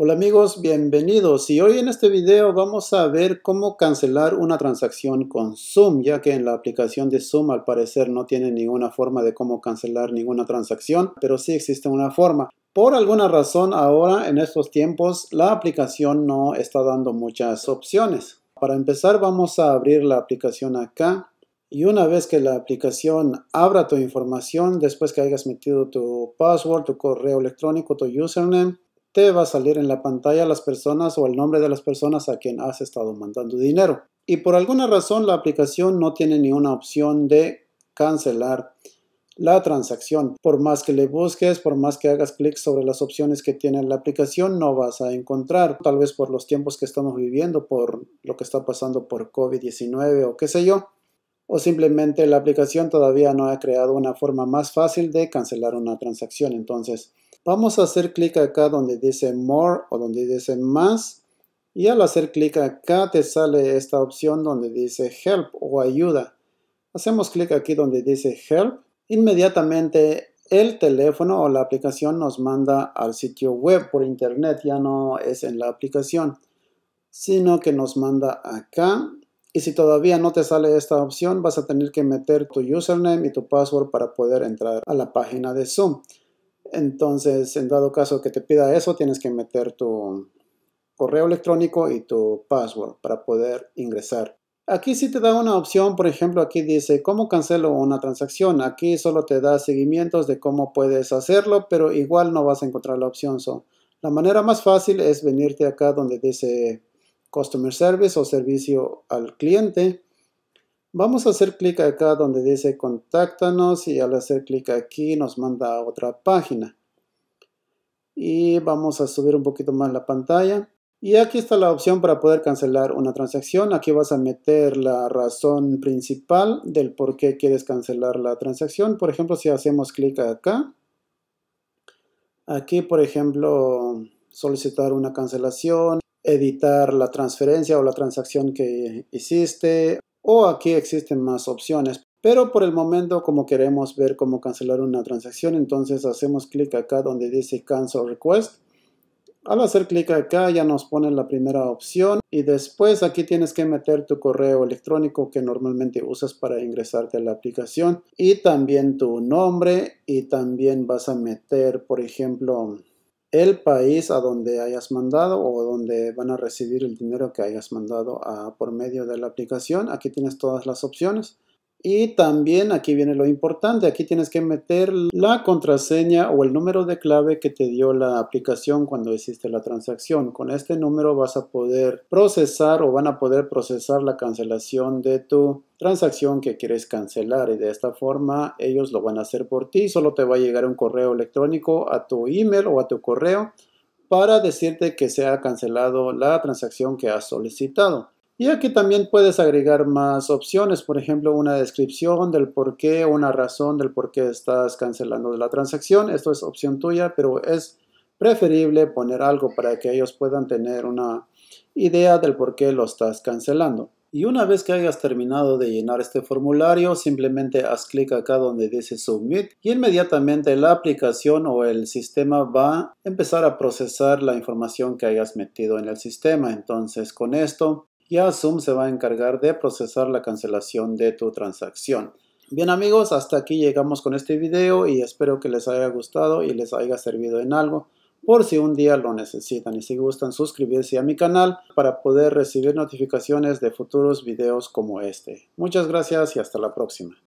Hola amigos, bienvenidos y hoy en este video vamos a ver cómo cancelar una transacción con Zoom ya que en la aplicación de Zoom al parecer no tiene ninguna forma de cómo cancelar ninguna transacción pero sí existe una forma. Por alguna razón ahora en estos tiempos la aplicación no está dando muchas opciones. Para empezar vamos a abrir la aplicación acá y una vez que la aplicación abra tu información después que hayas metido tu password, tu correo electrónico, tu username va a salir en la pantalla las personas o el nombre de las personas a quien has estado mandando dinero. Y por alguna razón la aplicación no tiene ni una opción de cancelar la transacción. Por más que le busques, por más que hagas clic sobre las opciones que tiene la aplicación, no vas a encontrar, tal vez por los tiempos que estamos viviendo, por lo que está pasando por COVID-19 o qué sé yo, o simplemente la aplicación todavía no ha creado una forma más fácil de cancelar una transacción. Entonces, Vamos a hacer clic acá donde dice More o donde dice Más. Y al hacer clic acá te sale esta opción donde dice Help o Ayuda. Hacemos clic aquí donde dice Help. Inmediatamente el teléfono o la aplicación nos manda al sitio web por internet. Ya no es en la aplicación, sino que nos manda acá. Y si todavía no te sale esta opción, vas a tener que meter tu username y tu password para poder entrar a la página de Zoom. Entonces, en dado caso que te pida eso, tienes que meter tu correo electrónico y tu password para poder ingresar. Aquí sí te da una opción, por ejemplo, aquí dice cómo cancelo una transacción. Aquí solo te da seguimientos de cómo puedes hacerlo, pero igual no vas a encontrar la opción. la manera más fácil es venirte acá donde dice Customer Service o servicio al cliente Vamos a hacer clic acá donde dice contáctanos y al hacer clic aquí nos manda a otra página. Y vamos a subir un poquito más la pantalla. Y aquí está la opción para poder cancelar una transacción. Aquí vas a meter la razón principal del por qué quieres cancelar la transacción. Por ejemplo, si hacemos clic acá. Aquí, por ejemplo, solicitar una cancelación, editar la transferencia o la transacción que hiciste, o aquí existen más opciones. Pero por el momento, como queremos ver cómo cancelar una transacción, entonces hacemos clic acá donde dice Cancel Request. Al hacer clic acá ya nos pone la primera opción y después aquí tienes que meter tu correo electrónico que normalmente usas para ingresarte a la aplicación y también tu nombre y también vas a meter, por ejemplo, el país a donde hayas mandado o donde van a recibir el dinero que hayas mandado por medio de la aplicación. Aquí tienes todas las opciones. Y también aquí viene lo importante, aquí tienes que meter la contraseña o el número de clave que te dio la aplicación cuando hiciste la transacción. Con este número vas a poder procesar o van a poder procesar la cancelación de tu transacción que quieres cancelar y de esta forma ellos lo van a hacer por ti. Solo te va a llegar un correo electrónico a tu email o a tu correo para decirte que se ha cancelado la transacción que has solicitado. Y aquí también puedes agregar más opciones, por ejemplo, una descripción del por qué, una razón del por qué estás cancelando la transacción. Esto es opción tuya, pero es preferible poner algo para que ellos puedan tener una idea del por qué lo estás cancelando. Y una vez que hayas terminado de llenar este formulario, simplemente haz clic acá donde dice Submit y inmediatamente la aplicación o el sistema va a empezar a procesar la información que hayas metido en el sistema. Entonces con esto ya Zoom se va a encargar de procesar la cancelación de tu transacción. Bien amigos, hasta aquí llegamos con este video y espero que les haya gustado y les haya servido en algo por si un día lo necesitan y si gustan suscribirse a mi canal para poder recibir notificaciones de futuros videos como este. Muchas gracias y hasta la próxima.